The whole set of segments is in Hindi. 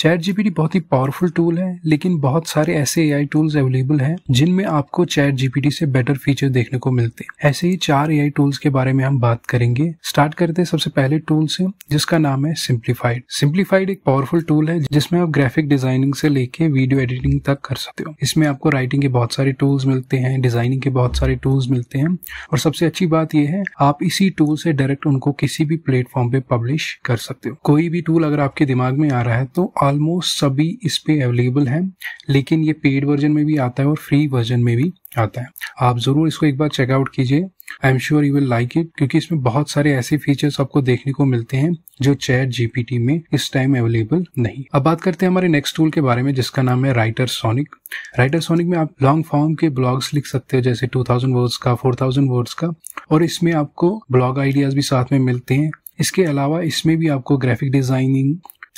चैट जीपीटी बहुत ही पावरफुल टूल है लेकिन बहुत सारे ऐसे एआई टूल्स अवेलेबल हैं जिनमें आपको चैट जीपीटी से बेटर फीचर देखने को मिलते हैं ऐसे ही चार एआई टूल्स के बारे में हम बात करेंगे स्टार्ट करते हैं सबसे पहले टूल से जिसका नाम है सिंप्लीफाइड सिंप्लीफाइड एक पावरफुल टूल है जिसमें आप ग्राफिक डिजाइनिंग से लेके वीडियो एडिटिंग तक कर सकते हो इसमें आपको राइटिंग के बहुत सारे टूल्स मिलते हैं डिजाइनिंग के बहुत सारे टूल्स मिलते हैं और सबसे अच्छी बात यह है आप इसी टूल से डायरेक्ट उनको किसी भी प्लेटफॉर्म पे पब्लिश कर सकते हो कोई भी टूल अगर आपके दिमाग में आ रहा है तो ऑलमोस्ट सभी इस पर अवेलेबल हैं लेकिन ये पेड वर्जन में भी आता है और फ्री वर्जन में भी आता है आप ज़रूर इसको एक बार चेकआउट कीजिए I am sure you will like it क्योंकि इसमें बहुत सारे ऐसे फीचर्स आपको देखने को मिलते हैं जो चैट जीपीटी में इस टाइम अवेलेबल नहीं अब बात करते हैं हमारे नेक्स्ट टूल के बारे में जिसका नाम है राइटर सोनिक राइटर सोनिक में आप लॉन्ग फॉर्म के ब्लॉग्स लिख सकते हो जैसे 2000 वर्ड्स का 4000 वर्ड्स का और इसमें आपको ब्लॉग आइडियाज भी साथ में मिलते हैं इसके अलावा इसमें भी आपको graphic designing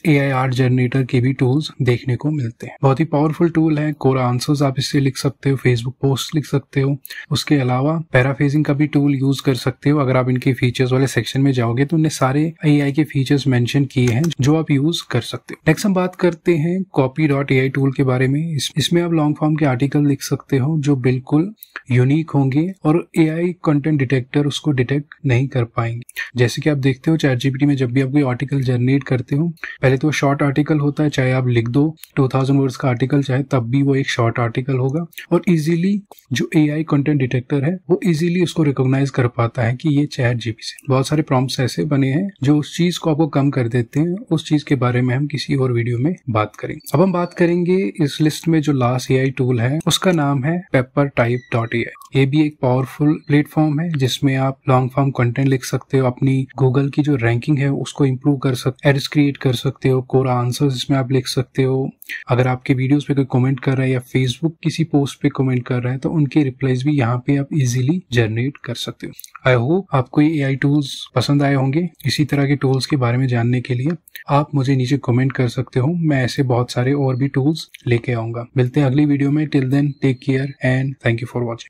A I art generator के भी टूल्स देखने को मिलते हैं बहुत ही पावरफुल टूल है कोरा आंसर्स आप इससे लिख सकते हो फेसबुक पोस्ट लिख सकते हो उसके अलावा पैराफेजिंग का भी टूल यूज कर सकते हो अगर आप इनके फीचर्स वाले सेक्शन में जाओगे तो उन्हें सारे ए आई के फीचर्स मैंशन किए हैं जो आप यूज कर सकते हो नेक्स्ट हम बात करते हैं copy dot A I tool के बारे में इसमें आप लॉन्ग फॉर्म के आर्टिकल लिख सकते हो जो बिल्कुल यूनिक होंगे और ए आई कंटेंट डिटेक्टर उसको डिटेक्ट नहीं कर पाएंगे जैसे कि आप देखते हो चैट जीपीटी में जब भी आप कोई आर्टिकल जनरेट करते हो पहले तो शॉर्ट आर्टिकल होता है चाहे आप लिख दो 2000 थाउजेंड वर्ड्स का आर्टिकल चाहे तब भी वो एक शॉर्ट आर्टिकल होगा और इजीली जो ए आई कंटेंट डिटेक्टर है वो इजीली उसको रिकॉग्नाइज कर पाता है कि ये चैट जीपी से बहुत सारे प्रॉम्प्ट्स ऐसे बने हैं जो उस चीज को आपको कम कर देते हैं उस चीज के बारे में हम किसी और वीडियो में बात करेंगे अब हम बात करेंगे इस लिस्ट में जो लास्ट ए टूल है उसका नाम है पेपर टाइप डॉट ए ये भी एक पावरफुल प्लेटफॉर्म है जिसमें आप लॉन्ग फॉर्म कंटेंट लिख सकते हो अपनी गूगल की जो रैंकिंग है उसको इम्प्रूव कर सकते एड्स क्रिएट कर सकते सकते हो कोर आंसर इसमें आप लिख सकते हो अगर आपके वीडियोस पे कोई कमेंट कर रहा है या फेसबुक किसी पोस्ट पे कमेंट कर रहा है तो उनके रिप्लाईज भी यहाँ पे आप इजीली जनरेट कर सकते हो आई होप आपको ये एआई टूल्स पसंद आए होंगे इसी तरह के टूल्स के बारे में जानने के लिए आप मुझे नीचे कमेंट कर सकते हो मैं ऐसे बहुत सारे और भी टूल्स लेके आऊंगा मिलते हैं अगली वीडियो में till then take care and thank you for watching